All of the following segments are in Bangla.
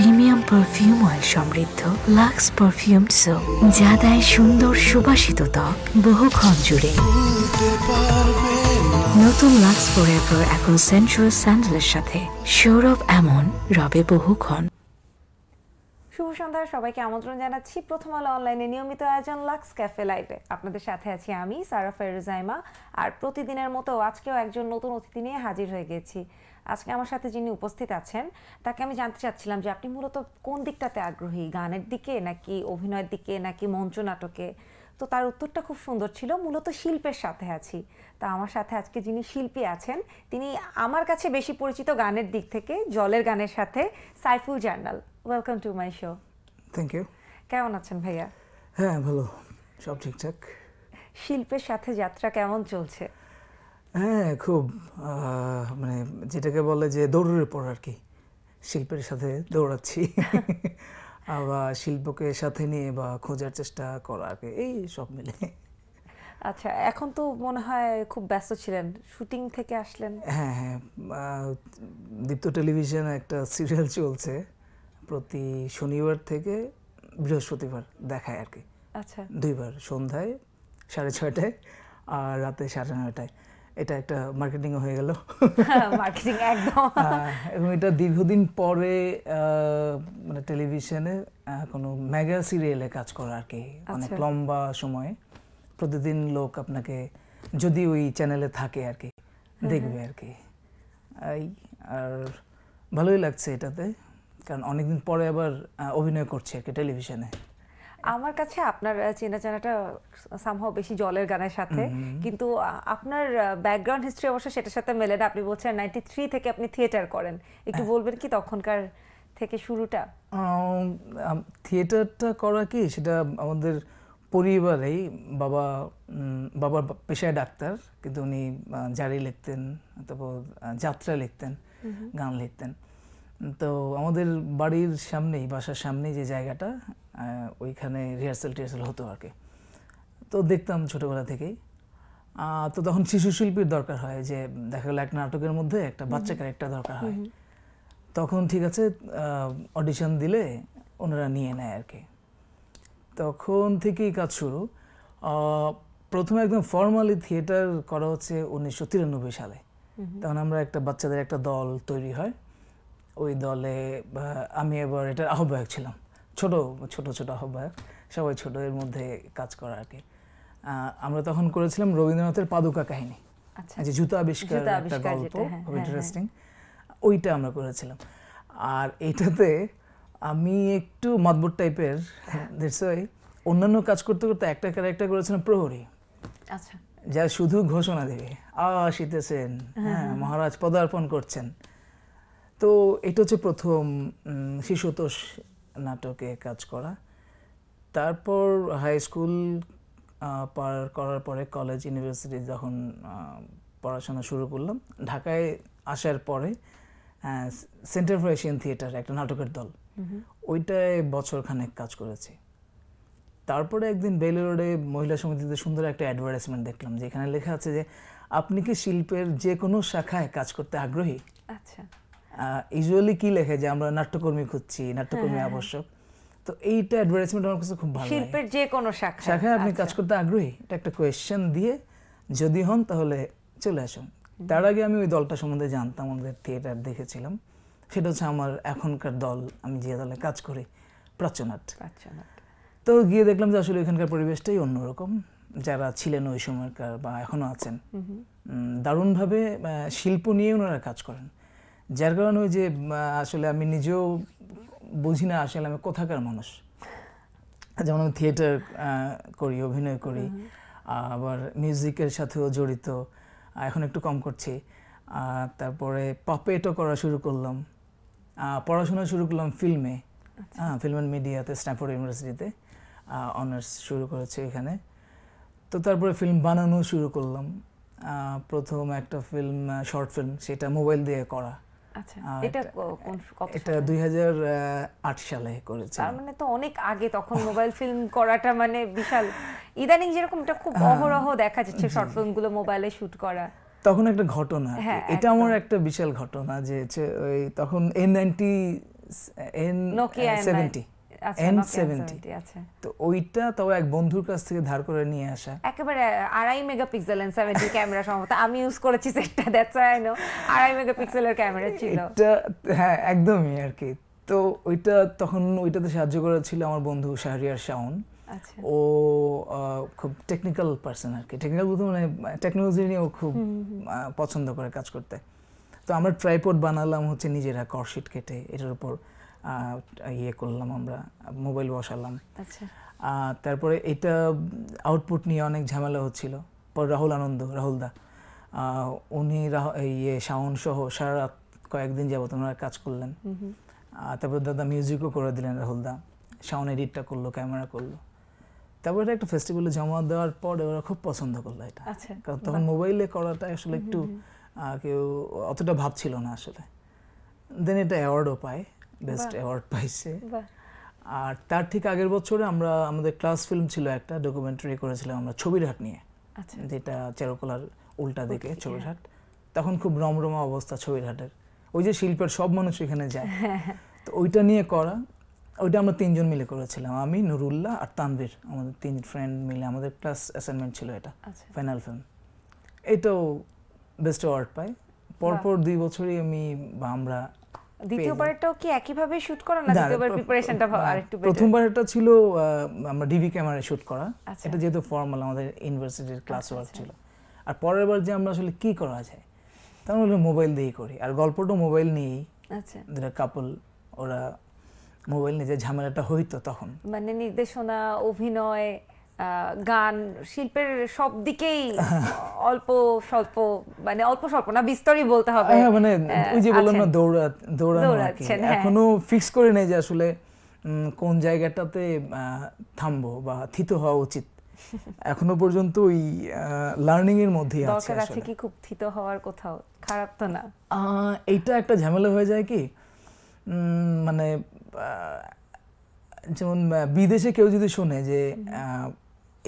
প্রিমিয়াম পারফিউম অয়েল সমৃদ্ধ লাক্স পারফিউম সো যা দেয় সুন্দর সুবাসিত ত্বক বহুক্ষণ জুড়ে নতুন লাক্স ফোর এখন সেন্সুয়াল স্যান্ডেলের সাথে সৌরভ এমন রবে বহুক্ষণ শুভ সন্ধ্যা সবাইকে আমন্ত্রণ জানাচ্ছি প্রথম আলো অনলাইনে নিয়মিত আয়োজন লাক্স ক্যাফে লাইভে আপনাদের সাথে আছি আমি সারা ফেরুজাইমা আর প্রতিদিনের মতো আজকেও একজন নতুন অতিথি নিয়ে হাজির হয়ে গেছি আজকে আমার সাথে যিনি উপস্থিত আছেন তাকে আমি জানতে চাচ্ছিলাম যে আপনি মূলত কোন দিকটাতে আগ্রহী গানের দিকে নাকি অভিনয়ের দিকে নাকি মঞ্চ নাটকে তো তার উত্তরটা খুব সুন্দর ছিল মূলত শিল্পের সাথে আছি তা আমার সাথে আজকে যিনি শিল্পী আছেন তিনি আমার কাছে বেশি পরিচিত গানের দিক থেকে জলের গানের সাথে সাইফুল জার্নাল welcome to my show thank you কেমন আছেন ভাইয়া হ্যাঁ ভালো সব ঠিকঠাক শিল্পের সাথে যাত্রা কেমন চলছে হ্যাঁ খুব মানে যেটাকে বলে যে দৌড়ের পর আর কি শিল্পের সাথে দৌড়াচ্ছি আবার শিল্পকে সাথে নিয়ে বা খোঁজার চেষ্টা করা আর কি এই সব মিলে আচ্ছা এখন তো মনে হয় খুব ব্যস্ত ছিলেন শুটিং থেকে আসলেন হ্যাঁ হ্যাঁ দীপ্ত টেলিভিশনে একটা সিরিয়াল চলছে প্রতি শনিবার থেকে বৃহস্পতিবার দেখায় আর কি আচ্ছা দুইবার সন্ধ্যায় সাড়ে ছয়টায় আর রাতে সাড়ে নয়টায় এটা একটা মার্কেটিং হয়ে গেল মার্কেটিং একদম হ্যাঁ, এবং এটা দীর্ঘদিন পরে মানে টেলিভিশনে কোনো মেগা সিরিয়ালে কাজ করা আর কি অনেক মানে আচ্ছা। লম্বা সময়ে প্রতিদিন লোক আপনাকে যদি ওই চ্যানেলে থাকে আর কি দেখবে আর কি এই আর ভালোই লাগছে এটাতে কারণ অনেকদিন পরে আবার অভিনয় করছি আর কি টেলিভিশনে আমার কাছে আপনার চেনা জানাটা সামহাও বেশি জলের গানের সাথে কিন্তু আপনার ব্যাকগ্রাউন্ড হিস্ট্রি অবশ্য সেটার সাথে মেলে না আপনি বলছেন নাইনটি থ্রি থেকে আপনি থিয়েটার করেন একটু বলবেন কি তখনকার থেকে শুরুটা থিয়েটারটা করা কি সেটা আমাদের পরিবারেই বাবা বাবার পেশায় ডাক্তার কিন্তু উনি জারি লিখতেন তারপর যাত্রা লিখতেন গান লিখতেন তো আমাদের বাড়ির সামনেই বাসার সামনেই যে জায়গাটা ওইখানে রিহার্সাল টিহার্সাল হতো আর কি তো দেখতাম ছোটোবেলা থেকেই তো তখন শিশু শিল্পীর দরকার হয় যে দেখা গেলো এক নাটকের মধ্যে একটা বাচ্চা ক্যারেক্টার দরকার হয় তখন ঠিক আছে অডিশন দিলে ওনারা নিয়ে নেয় আর কি তখন থেকেই কাজ শুরু প্রথমে একদম ফর্মালি থিয়েটার করা হচ্ছে উনিশশো সালে তখন আমরা একটা বাচ্চাদের একটা দল তৈরি হয় ওই দলে আমি এবার এটার আহ্বায়ক ছিলাম ছোট ছোট ছোট আহ্বায়ক সবাই ছোট এর মধ্যে কাজ করা আগে আমরা তখন করেছিলাম রবীন্দ্রনাথের পাদুকা কাহিনী আচ্ছা জুতো আবিষ্কার একটা গল্প খুব হ্যাঁ, হ্যাঁ, হ্যাঁ। ইন্টারেস্টিং ওইটা আমরা করেছিলাম আর এটাতে আমি একটু মাতবর টাইপের দ্যাটস অন্যান্য কাজ করতে করতে একটা ক্যারেক্টার করেছিলাম প্রহরী আচ্ছা যা শুধু ঘোষণা দেবে আসিতেছেন হ্যাঁ মহারাজ পদার্পণ করছেন তো এটা হচ্ছে প্রথম শিশুতোষ নাটকে কাজ করা তারপর হাই স্কুল পার করার পরে কলেজ ইউনিভার্সিটি যখন পড়াশোনা শুরু করলাম ঢাকায় আসার পরে সেন্টার ফর এশিয়ান থিয়েটার একটা নাটকের দল ওইটায় বছরখানেক কাজ করেছি তারপরে একদিন বেলে রোডে মহিলা সমিতিতে সুন্দর একটা অ্যাডভার্টাইজমেন্ট দেখলাম যেখানে লেখা আছে যে আপনি কি শিল্পের যে কোনো শাখায় কাজ করতে আগ্রহী আচ্ছা ইউজুয়ালি কি লেখে যে আমরা নাট্যকর্মী খুঁজছি নাট্যকর্মী হ্যাঁ। আবশ্যক তো এইটা অ্যাডভার্টাইজমেন্ট আমার কাছে খুব ভালো শিল্পের যে কোনো শাখা শাখায় আপনি আচ্ছা। কাজ করতে আগ্রহী এটা একটা কোয়েশ্চেন দিয়ে যদি হন তাহলে চলে আসুন তার আগে আমি ওই দলটা সম্বন্ধে জানতাম আমাদের থিয়েটার দেখেছিলাম সেটা হচ্ছে আমার এখনকার দল আমি যে দলে কাজ করি প্রাচ্যনাট তো গিয়ে দেখলাম যে আসলে ওইখানকার পরিবেশটাই অন্যরকম যারা ছিলেন ওই সময়কার বা এখনও আছেন দারুণভাবে শিল্প নিয়ে ওনারা কাজ করেন যার কারণে ওই যে আসলে আমি নিজেও বুঝি না আসলে আমি কোথাকার মানুষ যেমন আমি থিয়েটার করি অভিনয় করি আবার মিউজিকের সাথেও জড়িত এখন একটু কম করছি তারপরে পাপেটও করা শুরু করলাম পড়াশোনা শুরু করলাম ফিল্মে আচ্ছা। হ্যাঁ ফিল্ম অ্যান্ড মিডিয়াতে স্ট্যানফোর্ড ইউনিভার্সিটিতে অনার্স শুরু করেছে এখানে তো তারপরে ফিল্ম বানানো শুরু করলাম প্রথম একটা ফিল্ম শর্ট ফিল্ম সেটা মোবাইল দিয়ে করা আচ্ছা সালে মানে অনেক আগে তখন মোবাইল ফিল্ম করাটা মানে বিশাল ইদানিং যেরকম এটা খুব হ্যাঁ। অহরহ দেখা যাচ্ছে শর্ট ফিল্মগুলো মোবাইলে শুট করা তখন একটা ঘটনা হ্যাঁ, এটা আমার একটা বিশাল ঘটনা যে ওই তখন এন নাইনটি এন সেভেন্টি এন আচ্ছা, সেভেন্টি তো ওইটা তাও এক বন্ধুর কাছ থেকে ধার করে নিয়ে আসা একেবারে আড়াই মেগাপিক্সেল এন সেভেন্টি ক্যামেরা সম্ভবত আমি ইউজ করেছি সেটটা দ্যাটস আই নো আড়াই মেগাপিক্সেলের ক্যামেরা ছিল এটা হ্যাঁ একদমই আর কি তো ওইটা তখন ওইটাতে সাহায্য করেছিল আমার বন্ধু শাহরিয়ার শাওন আচ্ছা। মানে, ও খুব টেকনিক্যাল পার্সন আর কি টেকনিক্যাল বলতে মানে টেকনোলজি ও খুব পছন্দ করে কাজ করতে তো আমরা ট্রাইপড বানালাম হচ্ছে নিজেরা করশিট কেটে এটার উপর ইয়ে করলাম আমরা মোবাইল বসালাম আচ্ছা তারপরে এটা আউটপুট নিয়ে অনেক ঝামেলা হচ্ছিল পর রাহুল আনন্দ রাহুল দা উনি ইয়ে শাওন সহ সারা রাত কয়েকদিন যাবত ওনারা কাজ করলেন তারপর দাদা মিউজিকও করে দিলেন রাহুল দা শাওন এডিটটা করলো ক্যামেরা করলো তারপর এটা একটা ফেস্টিভ্যালে জমা দেওয়ার পরে ওরা খুব পছন্দ করলো এটা আচ্ছা। কারণ তখন মোবাইলে করাটা আসলে একটু কেউ অতটা ভাবছিল না আসলে দেন এটা অ্যাওয়ার্ডও পায় বেস্ট অ্যাওয়ার্ড পাইছে আর তার ঠিক আগের বছরে আমরা আমাদের ক্লাস ফিল্ম ছিল একটা ডকুমেন্টারি করেছিলাম আমরা ছবির হাট নিয়ে আচ্ছা। যেটা চেরকলার উল্টা দিকে ছবির হাট তখন খুব রমরমা অবস্থা ছবির হাটের ওই যে শিল্পের সব মানুষ এখানে যায় তো ওইটা নিয়ে করা ওইটা আমরা তিনজন মিলে করেছিলাম আমি নুরুল্লাহ আর তানভীর আমাদের তিন ফ্রেন্ড মিলে আমাদের ক্লাস অ্যাসাইনমেন্ট ছিল এটা ফাইনাল আচ্ছা। ফিল্ম এটাও বেস্ট অ্যাওয়ার্ড পাই পরপর দুই বছরই আমি বা আমরা দ্বিতীয়বারটাও কি একইভাবে শুট করা না দ্বিতীয়বার প্রিপারেশনটা আরেকটু বেটার প্রথমবারটা ছিল আমরা ডিভি ক্যামেরায় শুট করা আচ্ছা। এটা যেহেতু ফর্মাল আমাদের ইউনিভার্সিটির ক্লাস ওয়ার্ক ছিল আর পরের বার যে আমরা আসলে কি করা যায় মোবাইল দিয়েই করি আর গল্পটা মোবাইল নিয়েই আচ্ছা দুটা কাপল ওরা মোবাইল নিয়ে যে ঝামেলাটা হইতো তখন মানে নির্দেশনা অভিনয় গান শিল্পের সব দিকেই অল্প স্বল্প মানে অল্প স্বল্প না বিস্তরই বলতে হবে হ্যাঁ মানে ওই যে বললাম না দৌড়া দৌড়ানো হ্যাঁ। এখনো ফিক্স করে নেই যে আসলে কোন জায়গাটাতে থামবো বা থিত হওয়া উচিত এখনো পর্যন্ত ওই লার্নিং এর মধ্যেই আছে দরকার আছে কি খুব থিত হওয়ার কোথাও খারাপ তো না এইটা একটা ঝামেলা হয়ে যায় কি মানে যেমন বিদেশে কেউ যদি শুনে যে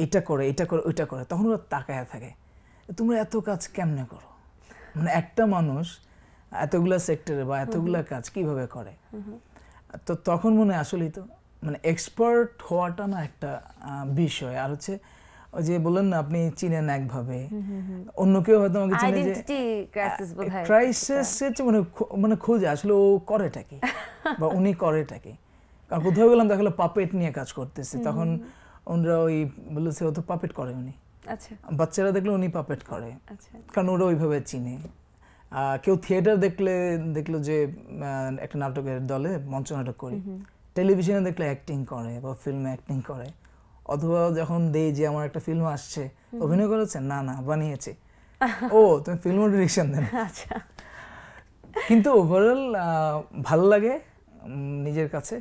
এটা করে এটা করে ওইটা করে তখন ওরা তাকায় থাকে তোমরা এত কাজ কেমনে করো মানে একটা মানুষ এতগুলো সেক্টরে বা এতগুলো কাজ কিভাবে করে তো তখন মনে আসলেই তো মানে এক্সপার্ট হওয়াটা না একটা বিষয় আর হচ্ছে ওই যে বললেন না আপনি চিনেন একভাবে অন্য কেউ হয়তো আমাকে চিনে যে ক্রাইসিস হচ্ছে মানে মানে খোঁজে আসলে ও করে টাকি বা উনি করে টাকি কারণ কোথাও গেলাম দেখা পাপেট নিয়ে কাজ করতেছে তখন ওনারা ওই বলেছে ও তো পাপেট করে উনি আচ্ছা বাচ্চারা দেখলে উনি পাপেট করে আচ্ছা। কারণ ওরা ওইভাবে চিনে কেউ থিয়েটার দেখলে দেখলো যে একটা নাটকের দলে মঞ্চ নাটক করি টেলিভিশনে দেখলে অ্যাক্টিং করে বা ফিল্মে অ্যাক্টিং করে অথবা যখন দেই যে আমার একটা ফিল্ম আসছে অভিনয় করেছে না না বানিয়েছে ও তুমি ফিল্ম ডিরেকশন দেন আচ্ছা কিন্তু ওভারঅল ভাল লাগে নিজের কাছে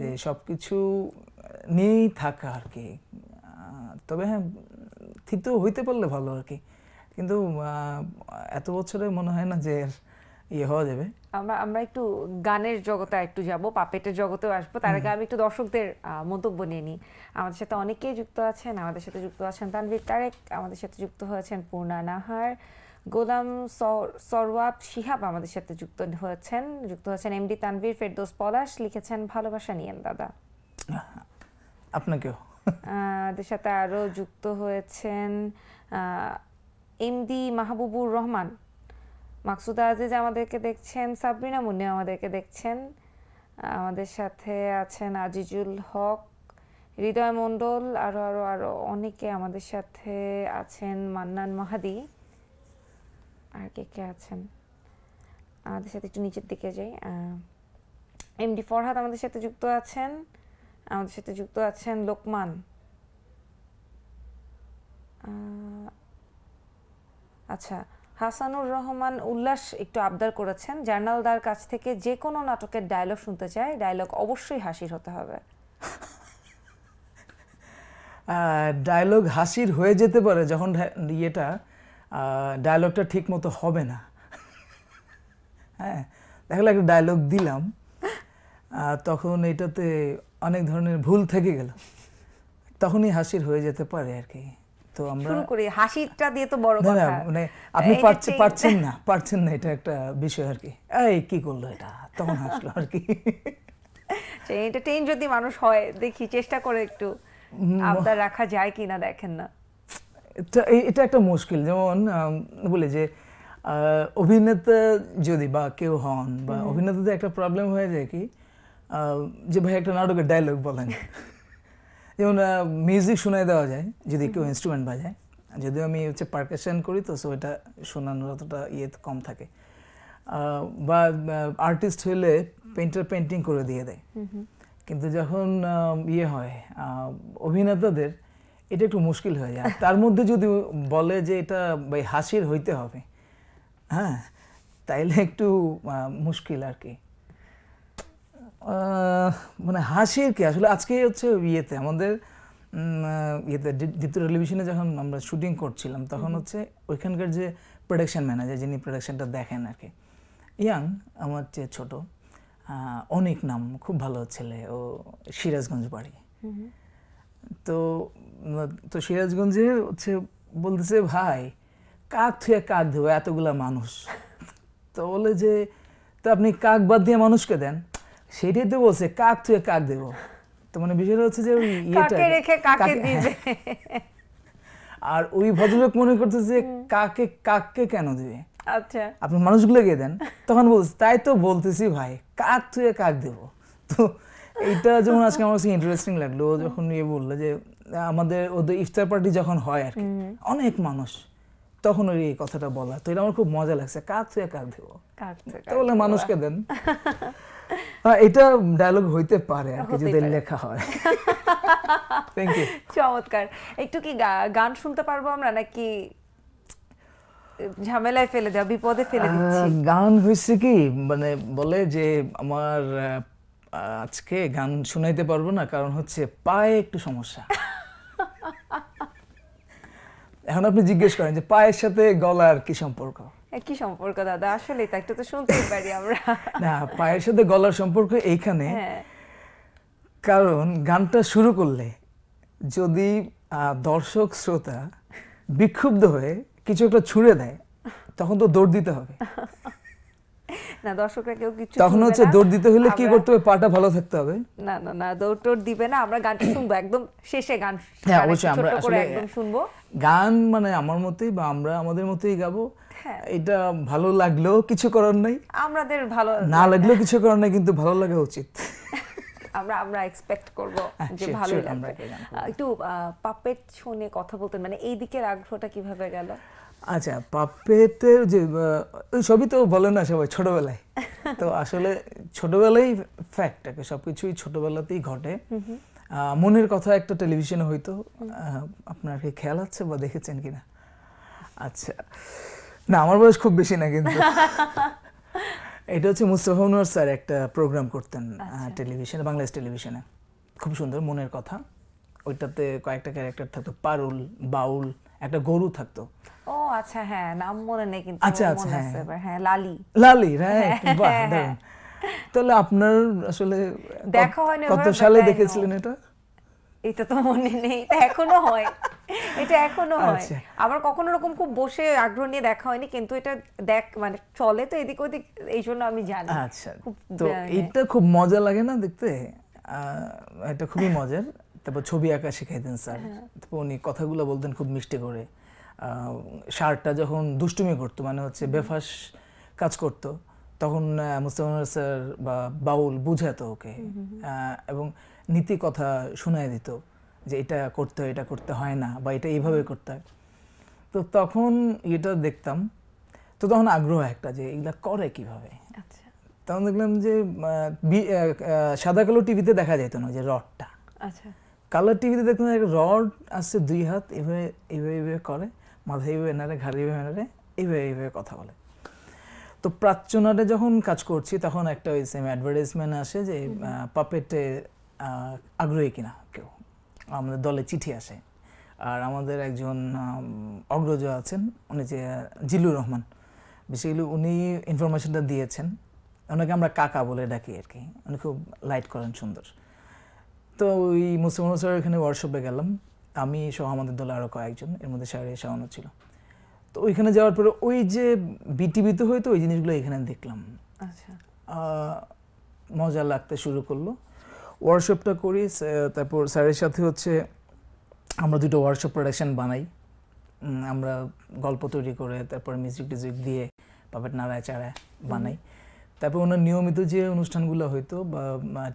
যে সব কিছু নিয়েই থাকা আর কি তবে হ্যাঁ থিতু হইতে পারলে ভালো আর কি কিন্তু এত বছরে মনে হয় না যে ইয়ে হওয়া যাবে আমরা আমরা একটু গানের জগতে একটু যাব পাপেটের জগতেও আসবো তার আগে আমি একটু দর্শকদের মন্তব্য নিয়ে নিই আমাদের সাথে অনেকেই যুক্ত আছেন আমাদের সাথে যুক্ত আছেন তানভীর তারেক আমাদের সাথে যুক্ত হয়েছেন পূর্ণা নাহার গোলাম সরওয়াব শিহাব আমাদের সাথে যুক্ত হয়েছেন যুক্ত হয়েছেন এমডি তানভীর ফেরদোস পলাশ লিখেছেন ভালোবাসা নিয়েন দাদা আপনাকেও আমাদের সাথে আরও যুক্ত হয়েছেন এমডি মাহবুবুর রহমান মাকসুদা আজিজ আমাদেরকে দেখছেন সাবরিনা মুন্নি আমাদেরকে দেখছেন আমাদের সাথে আছেন আজিজুল হক হৃদয় মণ্ডল আরও আরও আরও অনেকে আমাদের সাথে আছেন মান্নান মাহাদি আর কে কে আছেন আমাদের সাথে একটু নিচের দিকে যাই এমডি ফরহাদ আমাদের সাথে যুক্ত আছেন আমাদের সাথে যুক্ত আছেন লোকমান আচ্ছা হাসানুর রহমান উল্লাস একটু আবদার করেছেন জার্নালদার কাছ থেকে যে কোনো নাটকের ডায়লগ শুনতে চাই ডায়লগ অবশ্যই হাসির হতে হবে ডায়লগ হাসির হয়ে যেতে পারে যখন ইয়েটা ডায়লগটা ঠিক মতো হবে না হ্যাঁ দেখা একটা ডায়লগ দিলাম তখন এটাতে অনেক ধরনের ভুল থেকে গেল তখনই হাসির হয়ে যেতে পারে আর কি তো আমরা শুরু করি হাসিটা দিয়ে তো বড় কথা মানে আপনি পারছেন পারছেন না পারছেন না এটা একটা বিষয় আর কি এই কি করলো এটা তখন হাসলো আর কি এন্টারটেইন যদি মানুষ হয় দেখি চেষ্টা করে একটু আপনার রাখা যায় কিনা দেখেন না এটা একটা মুশকিল যেমন বলে যে অভিনেতা যদি বা কেউ হন বা অভিনেতাদের একটা প্রবলেম হয়ে যায় কি যে ভাই একটা নাটকের ডায়লগ বলেন যেমন মিউজিক শোনায় দেওয়া যায় যদি কেউ ইনস্ট্রুমেন্ট বাজায় যদিও আমি হচ্ছে পার্কেশন করি তো সো এটা শোনানোর অতটা ইয়ে কম থাকে বা আর্টিস্ট হলে পেন্টার পেন্টিং করে দিয়ে দেয় কিন্তু যখন ইয়ে হয় অভিনেতাদের এটা একটু মুশকিল হয়ে যায় তার মধ্যে যদি বলে যে এটা হাসির হইতে হবে হ্যাঁ তাইলে একটু মুশকিল আর কি মানে হাসির কি আসলে আজকে হচ্ছে ইয়েতে আমাদের ইয়েতে দীপ্ত টেলিভিশনে যখন আমরা শুটিং করছিলাম তখন হচ্ছে ওইখানকার যে প্রোডাকশন ম্যানেজার যিনি প্রোডাকশনটা দেখেন আর কি ইয়াং আমার চেয়ে ছোটো অনেক নাম খুব ভালো ছেলে ও সিরাজগঞ্জ বাড়ি তো তো সিরাজগঞ্জে হচ্ছে বলতেছে ভাই কাক থুয়ে কাক ধুয়ে এতগুলা মানুষ তো বলে যে তো আপনি কাক বাদ দিয়ে মানুষকে দেন সেটাই তো বলছে কাক তুই কাক দেবো তো মানে বিষয়টা হচ্ছে যে কাকে রেখে কাকে দিবে আর ওই ভদ্রলোক মনে করতে যে কাকে কাককে কেন দিবে আচ্ছা আপনি মানুষগুলো গিয়ে দেন তখন বলছে তাই তো বলতেছি ভাই কাক তুই কাক দেব তো এটা যেমন আজকে আমার কাছে ইন্টারেস্টিং লাগলো যখন ইয়ে বললো যে আমাদের ওদের ইফতার পার্টি যখন হয় আর কি অনেক মানুষ তখন ওই কথাটা বলা তো এটা আমার খুব মজা লাগছে কাক তুই কাক দেবো তাহলে মানুষকে দেন এটা ডায়লগ হইতে পারে আর কি যদি লেখা হয় থ্যাংক ইউ চমৎকার একটু কি গান শুনতে পারবো আমরা নাকি ঝামেলায় ফেলে দেওয়া বিপদে ফেলে দিচ্ছি গান হইছে কি মানে বলে যে আমার আজকে গান শুনাইতে পারবো না কারণ হচ্ছে পায়ে একটু সমস্যা এখন আপনি জিজ্ঞেস করেন যে পায়ের সাথে গলার কি সম্পর্ক কি সম্পর্ক দাদা আসলে তা একটু তো শুনতেই পারি আমরা না পায়ের সাথে গলার সম্পর্ক এইখানে হ্যাঁ। কারণ গানটা শুরু করলে যদি দর্শক শ্রোতা বিক্ষুব্ধ হয়ে কিছু একটা ছুঁড়ে দেয় তখন তো দৌড় দিতে হবে না দর্শকরা কেউ কিছু তখন হচ্ছে দৌড় দিতে হলে কি করতে হবে পাটা ভালো থাকতে হবে না না না দৌড় দিবে না আমরা গানটা শুনবো একদম শেষে গান হ্যাঁ অবশ্যই আমরা আসলে একদম শুনবো গান মানে আমার মতেই বা আমরা আমাদের মতেই গাবো হ্যাঁ। এটা ভালো লাগলো কিছু করার নাই আমাদের ভালো না লাগলেও কিছু করার নাই কিন্তু ভালো লাগা উচিত আমরা আমরা এক্সপেক্ট করব হ্যাঁ, যে ভালো লাগবে একটু পাপেট শুনে কথা বলতেন মানে এই দিকের আগ্রহটা কিভাবে গেল আচ্ছা পাপেটের যে ওই সবই তো বলে না সবাই ছোটবেলায় তো আসলে ছোটবেলায় ফ্যাক্ট একে সবকিছুই ছোটবেলাতেই ঘটে মনের কথা একটা টেলিভিশনে হয়তো আপনার কি খেয়াল আছে বা দেখেছেন কিনা আচ্ছা না আমার বয়স খুব বেশি না কিন্তু এটা হচ্ছে মুস্তাফা উনোয়ার স্যার একটা প্রোগ্রাম করতেন টেলিভিশনে আচ্ছা। বাংলাদেশ টেলিভিশনে খুব সুন্দর মনের কথা ওইটাতে কয়েকটা ক্যারেক্টার থাকতো পারুল বাউল একটা গরু থাকতো ও আচ্ছা হ্যাঁ নাম মনে নেই কিন্তু আচ্ছা আচ্ছা হ্যাঁ।, হ্যাঁ লালি লালি হ্যাঁ, হ্যাঁ, রাইট তাহলে আপনার আসলে দেখা কত সালে দেখেছিলেন এটা এটা তো মনে নেই এটা এখনো হয় এটা এখনো হয় আচ্ছা। আবার কখনো রকম খুব বসে আগ্রহ নিয়ে দেখা হয়নি কিন্তু এটা দেখ মানে চলে তো এদিক ওদিক এই জন্য আমি জানি আচ্ছা তো হ্যাঁ, হ্যাঁ। এটা খুব মজা লাগে না দেখতে এটা খুবই মজার তারপর ছবি আঁকা শিখাইতেন স্যার হ্যাঁ। তারপর উনি কথাগুলো বলতেন খুব মিষ্টি করে সারটা যখন দুষ্টুমি করতো মানে হচ্ছে বেফাস কাজ করতো তখন মুস্তাফানুর স্যার বা বাউল বুঝাতো ওকে এবং নীতি কথা শোনায় দিত যে এটা করতে হয় এটা করতে হয় না বা এটা এইভাবে করতে হয় তো তখন এটা দেখতাম তো তখন আগ্রহ একটা যে এগুলা করে কিভাবে আচ্ছা। তখন দেখলাম যে সাদা কালো টিভিতে দেখা যেত না যে রডটা আচ্ছা কালার টিভিতে দেখলাম রড আসছে দুই হাত এভাবে এইভাবে এভাবে করে মাথা এইভাবে এনারে ঘাড়ে এভাবে এনারে এইভাবে এইভাবে কথা বলে তো প্রাচ্যনাটে যখন কাজ করছি তখন একটা ওই সেম অ্যাডভার্টাইজমেন্ট আসে যে পাপেটে আগ্রহী কিনা কেউ আমাদের দলে চিঠি আসে আর আমাদের একজন অগ্রজ আছেন উনি যে জিল্লুর রহমান বেসিক্যালি উনি ইনফরমেশনটা দিয়েছেন ওনাকে আমরা কাকা বলে ডাকি আর কি উনি খুব লাইট করেন সুন্দর তো ওই মুসলমান স্যার এখানে ওয়ার্কশপে গেলাম আমি সহ আমাদের দলে আরও কয়েকজন এর মধ্যে স্যার শাহানো ছিল তো ওইখানে যাওয়ার পরে ওই যে বিটিভিতে হয়তো ওই জিনিসগুলো এখানে দেখলাম আচ্ছা মজা লাগতে শুরু করলো ওয়ার্কশপটা করি তারপর স্যারের সাথে হচ্ছে আমরা দুটো ওয়ার্কশপ প্রোডাকশান বানাই আমরা গল্প তৈরি করে তারপর মিউজিক টিউজিক দিয়ে পাপেট নাড়ায় চাড়ায় বানাই তারপর ওনার নিয়মিত যে অনুষ্ঠানগুলো হইতো বা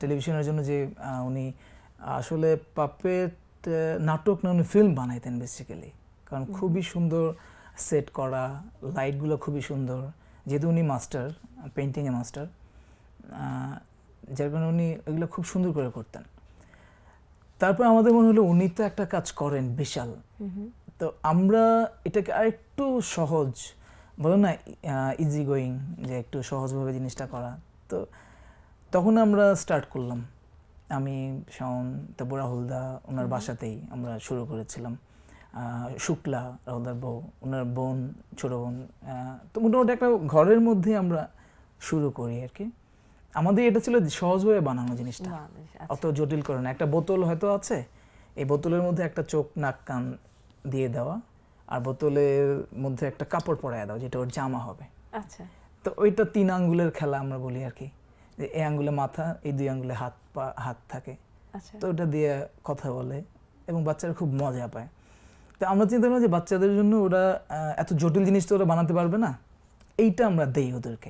টেলিভিশনের জন্য যে উনি আসলে পাপেট নাটক না উনি ফিল্ম বানাইতেন বেসিক্যালি কারণ খুবই সুন্দর সেট করা লাইটগুলো খুবই সুন্দর যেহেতু উনি মাস্টার পেন্টিংয়ে মাস্টার যার কারণে উনি এগুলো খুব সুন্দর করে করতেন তারপর আমাদের মনে হলো উনি তো একটা কাজ করেন বিশাল তো আমরা এটাকে আরেকটু সহজ বলো না ইজি গোয়িং যে একটু সহজভাবে জিনিসটা করা তো তখন আমরা স্টার্ট করলাম আমি শাওন তারপর রাহুলদা ওনার বাসাতেই আমরা শুরু করেছিলাম শুক্লা রাহুলদার বউ ওনার বোন ছোটো বোন তো মোটামুটি একটা ঘরের মধ্যে আমরা শুরু করি আর কি আমাদের এটা ছিল সহজভাবে বানানো জিনিসটা আচ্ছা। অত জটিল করে না একটা বোতল হয়তো আছে এই বোতলের মধ্যে একটা চোখ নাক কান দিয়ে দেওয়া আর বোতলের মধ্যে একটা কাপড় পরায় দাও যেটা ওর জামা হবে আচ্ছা তো ওইটা তিন আঙ্গুলের খেলা আমরা বলি আর কি যে এই আঙ্গুলে মাথা এই দুই আঙ্গুলে হাত পা হাত থাকে আচ্ছা। তো ওটা দিয়ে কথা বলে এবং বাচ্চারা খুব মজা পায় তো আমরা চিন্তা করলাম যে বাচ্চাদের জন্য ওরা এত জটিল জিনিস তো ওরা বানাতে পারবে না এইটা আমরা দেই ওদেরকে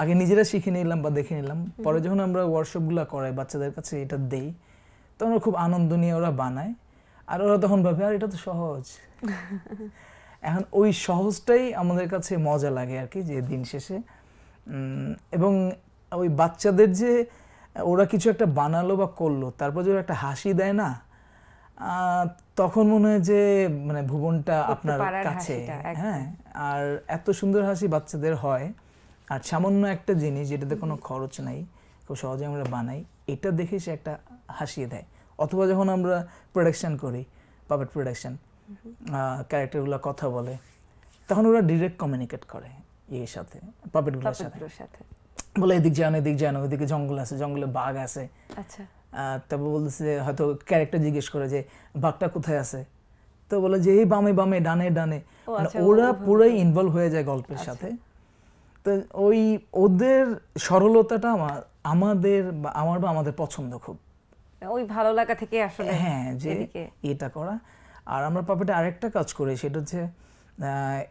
আগে নিজেরা শিখে নিলাম বা দেখে নিলাম পরে যখন আমরা ওয়ার্কশপগুলো করাই বাচ্চাদের কাছে এটা দেই তখন খুব আনন্দ নিয়ে ওরা বানায় আর ওরা তখন ভাবে আর এটা তো সহজ এখন ওই সহজটাই আমাদের কাছে মজা লাগে আর কি যে দিন শেষে এবং ওই বাচ্চাদের যে ওরা কিছু একটা বানালো বা করলো তারপর যদি একটা হাসি দেয় না তখন মনে হয় যে মানে ভুবনটা আপনার কাছে হ্যাঁ আর এত সুন্দর হাসি বাচ্চাদের হয় আর সামান্য একটা জিনিস যেটাতে কোনো খরচ নাই খুব সহজে আমরা বানাই এটা দেখে সে একটা হাসিয়ে দেয় অথবা যখন আমরা প্রোডাকশান করি পাপেট প্রোডাকশান ক্যারেক্টারগুলো কথা বলে তখন ওরা ডিরেক্ট কমিউনিকেট করে ইয়ের সাথে পাপেটগুলোর সাথে বলে এদিক যান এদিক যান ওইদিকে জঙ্গল আছে জঙ্গলে বাঘ আছে আচ্ছা তারপর বলছে হয়তো ক্যারেক্টার জিজ্ঞেস করে যে বাঘটা কোথায় আছে তো বলে যে এই বামে বামে ডানে ডানে মানে আচ্ছা, ওরা পুরোই ইনভলভ হয়ে যায় গল্পের আচ্ছা। সাথে ওই ওদের সরলতাটা আমার আমাদের বা আমার বা আমাদের পছন্দ খুব ওই ভালো লাগা থেকে আসলে হ্যাঁ যে এটা করা আর আমরা পাপেটা আরেকটা কাজ করি সেটা হচ্ছে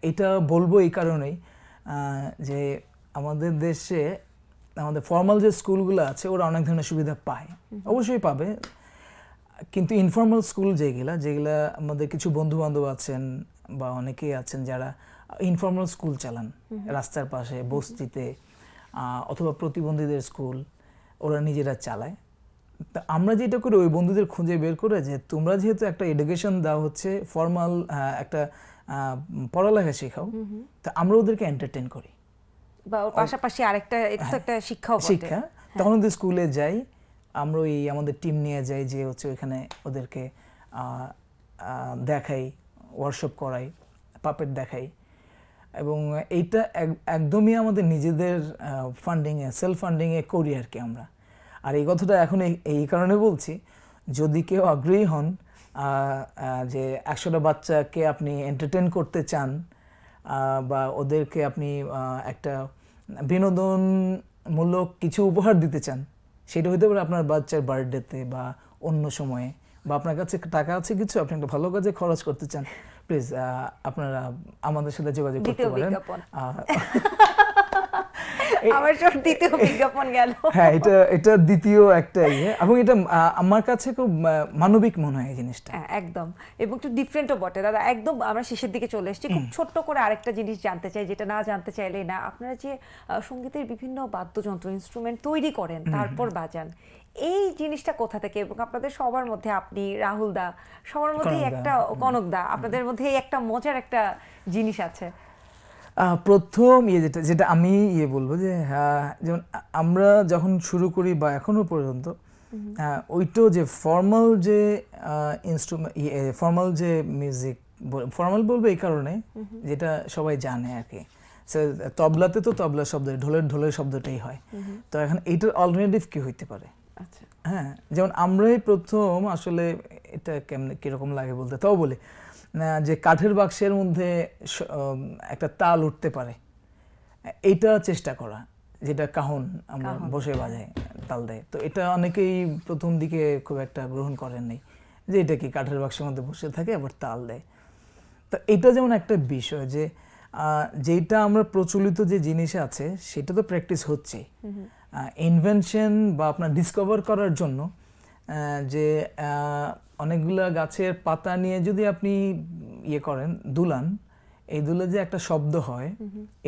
এটা বলবো এই কারণেই যে আমাদের দেশে আমাদের ফর্মাল যে স্কুলগুলো আছে ওরা অনেক ধরনের সুবিধা পায় অবশ্যই পাবে কিন্তু ইনফর্মাল স্কুল যেগুলা যেগুলা আমাদের কিছু বন্ধু বান্ধব আছেন বা অনেকেই আছেন যারা ইনফর্মাল স্কুল চালান রাস্তার পাশে বস্তিতে অথবা প্রতিবন্ধীদের স্কুল ওরা নিজেরা চালায় তা আমরা যেটা করি ওই বন্ধুদের খুঁজে বের করে যে তোমরা যেহেতু একটা এডুকেশন দাও হচ্ছে ফর্মাল একটা পড়ালেখা শেখাও তা আমরা ওদেরকে এন্টারটেন করি পাশাপাশি আরেকটা একটা হ্যাঁ, শিক্ষা শিক্ষা হ্যাঁ। তখন ওদের স্কুলে যাই আমরা ওই আমাদের টিম নিয়ে যাই যে হচ্ছে ওইখানে ওদেরকে দেখাই ওয়ার্কশপ করাই পাপেট দেখাই এবং এইটা একদমই আমাদের নিজেদের ফান্ডিংয়ে সেলফ ফান্ডিংয়ে করি আর কি আমরা আর এই কথাটা এখন এই কারণে বলছি যদি কেউ আগ্রহী হন যে একশোটা বাচ্চাকে আপনি এন্টারটেন করতে চান বা ওদেরকে আপনি একটা বিনোদনমূলক কিছু উপহার দিতে চান সেটা হইতে পারে আপনার বাচ্চার বার্থডেতে বা অন্য সময়ে বা আপনার কাছে টাকা আছে কিছু আপনি একটা ভালো কাজে খরচ করতে চান প্লিজ আপনারা আমাদের সাথে যোগাযোগ করতে পারেন আমার সব দ্বিতীয় বিজ্ঞাপন গেল হ্যাঁ এটা এটা দ্বিতীয় একটা ইয়ে এবং এটা আমার কাছে খুব মানবিক মনে হয় জিনিসটা হ্যাঁ, একদম এবং একটু ও বটে দাদা একদম আমরা শেষের দিকে চলে এসেছি খুব ছোট্ট করে আরেকটা জিনিস জানতে চাই যেটা না জানতে চাইলেই না আপনারা যে সঙ্গীতের বিভিন্ন বাদ্যযন্ত্র ইনস্ট্রুমেন্ট তৈরি করেন তারপর বাজান এই জিনিসটা কোথা থেকে এবং আপনাদের সবার মধ্যে আপনি রাহুল দা সবার মধ্যেই একটা কনক দা আপনাদের মধ্যে একটা মজার একটা জিনিস আছে প্রথম ইয়ে যেটা যেটা আমি ইয়ে বলবো যে যেমন আমরা যখন শুরু করি বা এখনো পর্যন্ত ওইটো যে ফর্মাল যে ইনস্ট্রুমেন্ট ইয়ে, ফর্মাল যে মিউজিক ফর্মাল বলবো এই কারণে যেটা সবাই জানে আর কি তবলাতে তো তবলা শব্দ ঢোলের ঢোলের শব্দটাই হয় তো এখন এইটার অল্টারনেটিভ কি হইতে পারে আচ্ছা। হ্যাঁ যেমন আমরাই প্রথম আসলে এটা কেমন কিরকম লাগে বলতে তাও বলি যে কাঠের বাক্সের মধ্যে একটা তাল উঠতে পারে এটা চেষ্টা করা যেটা কাহন আমরা বসে বাজাই তাল দেয় তো এটা অনেকেই প্রথম দিকে খুব একটা গ্রহণ করেননি যে এটা কি কাঠের বাক্সের মধ্যে বসে থাকে আবার তাল দেয় তো এটা যেমন একটা বিষয় যে যেটা আমরা প্রচলিত যে জিনিস আছে সেটা তো প্র্যাকটিস হচ্ছে ইনভেনশন বা আপনার ডিসকভার করার জন্য যে অনেকগুলো গাছের পাতা নিয়ে যদি আপনি ইয়ে করেন দুলান এই দুলে যে একটা শব্দ হয়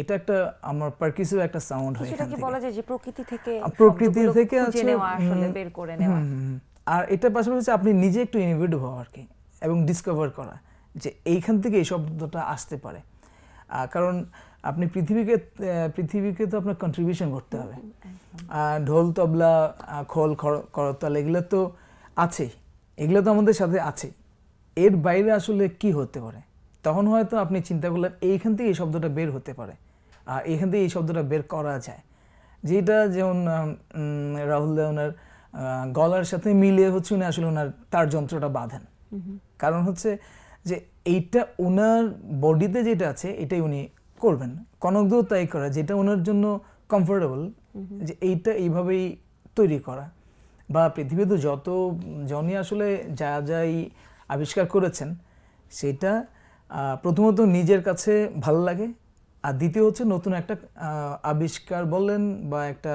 এটা একটা আমার পারকিসিভ একটা সাউন্ড হয় সেটা কি বলা যায় যে প্রকৃতি থেকে প্রকৃতি থেকে আছে আসলে বের করে নেওয়া আর এটা পাশাপাশি আপনি নিজে একটু ইনোভেটিভ হওয়া আর কি এবং ডিসকভার করা যে এইখান থেকে এই শব্দটা আসতে পারে কারণ আপনি পৃথিবীকে পৃথিবীকে তো আপনার কন্ট্রিবিউশন করতে হবে আর ঢোল তবলা খোল করতাল এগুলো তো আছেই এগুলো তো আমাদের সাথে আছে এর বাইরে আসলে কি হতে পারে তখন হয়তো আপনি চিন্তা করলেন এইখান থেকে এই শব্দটা বের হতে পারে আর এখান থেকে এই শব্দটা বের করা যায় যেটা যেমন রাহুল দা ওনার গলার সাথে মিলে হচ্ছে উনি আসলে ওনার তার যন্ত্রটা বাঁধেন কারণ হচ্ছে যে এইটা ওনার বডিতে যেটা আছে এটাই উনি করবেন কনকদেও তাই করা যেটা ওনার জন্য কমফোর্টেবল যে এইটা এইভাবেই তৈরি করা বা পৃথিবীতে যত জনই আসলে যা যাই আবিষ্কার করেছেন সেটা প্রথমত নিজের কাছে ভালো লাগে আর দ্বিতীয় হচ্ছে নতুন একটা আবিষ্কার বললেন বা একটা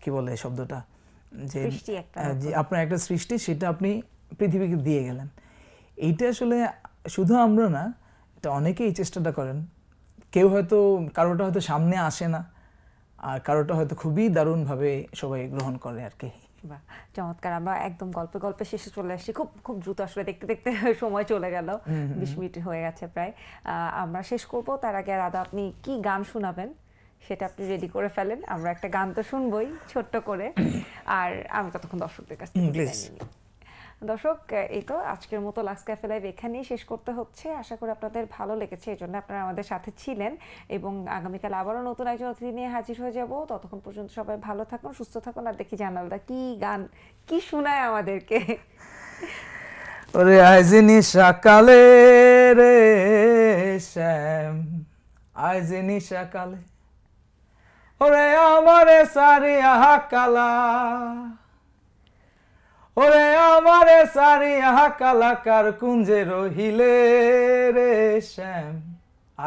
কি বলে শব্দটা যে হ্যাঁ, আপনার একটা সৃষ্টি সেটা আপনি পৃথিবীকে দিয়ে গেলেন এইটা আসলে শুধু আমরা না তো অনেকেই চেষ্টাটা করেন কেউ হয়তো কারোটা হয়তো সামনে আসে না আর কারোটা হয়তো খুবই দারুণভাবে সবাই গ্রহণ করে আর কি বাহ চমৎকার আমরা একদম গল্পে গল্পে শেষে চলে আসছি খুব খুব দ্রুত আসলে দেখতে দেখতে সময় চলে গেল বিশ মিনিট হয়ে গেছে প্রায় আমরা শেষ করব তার আগে রাধা আপনি কি গান শোনাবেন সেটা আপনি রেডি করে ফেলেন আমরা একটা গান তো শুনবই ছোট্ট করে আর আমি ততক্ষণ দর্শকদের কাছ থেকে দর্শক এই তো আজকের মতো লাস্ট ক্যাফে লাইভ এখানেই শেষ করতে হচ্ছে আশা করি আপনাদের ভালো লেগেছে এই জন্য আপনারা আমাদের সাথে ছিলেন এবং আগামীকাল আবারও নতুন একজন অতিথি নিয়ে হাজির হয়ে যাব ততক্ষণ পর্যন্ত সবাই ভালো থাকুন সুস্থ থাকুন আর দেখি জানালদা কি গান কি শোনায় আমাদেরকে ওরে আইজিনি সকালে রে শ্যাম আইজিনি সকালে ওরে আমারে সারিয়া কালা ওরে আমারে সারিয়া কালাকার কুঞ্জে রহিলে রে শ্যাম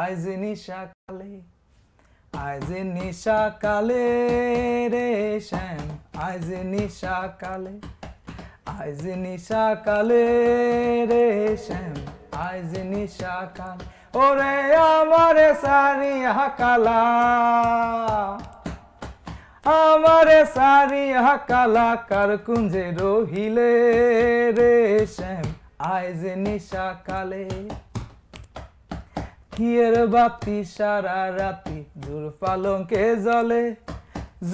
আইজ নিশা কালে আইজ নিশা কালে রে শ্যাম আইজ নিশা কালে আইজ নিশা কালে রে শ্যাম আইজ নিশা কালে ওরে আমারে সারিয়া কালা আমারে সারিয়া কালাকার কুঞ্জে রোহিলে রে শ্যাম আইজ নিশা কালে কিয়ের বাতি সারা রাতি জুর পালংকে জলে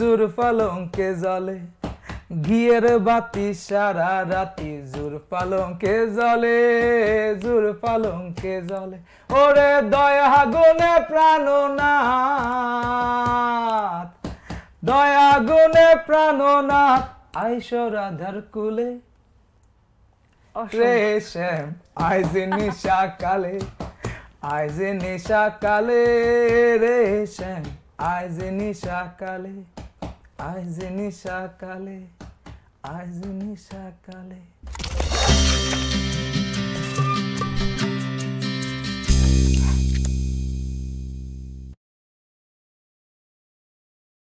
জুর পালংকে জলে ঘিয়ের বাতি সারা রাতি জুর পালংকে জলে জুর পালংকে জলে ওরে দয়া গুনে না দয়াগুনে গুণে প্রাণনাথ আইস রাধার কুলে রে শ্যাম আইজে নিশা কালে আইজে নিশা কালে রে শ্যাম আইজে নিশা কালে আইজে নিশা কালে আইজে নিশা কালে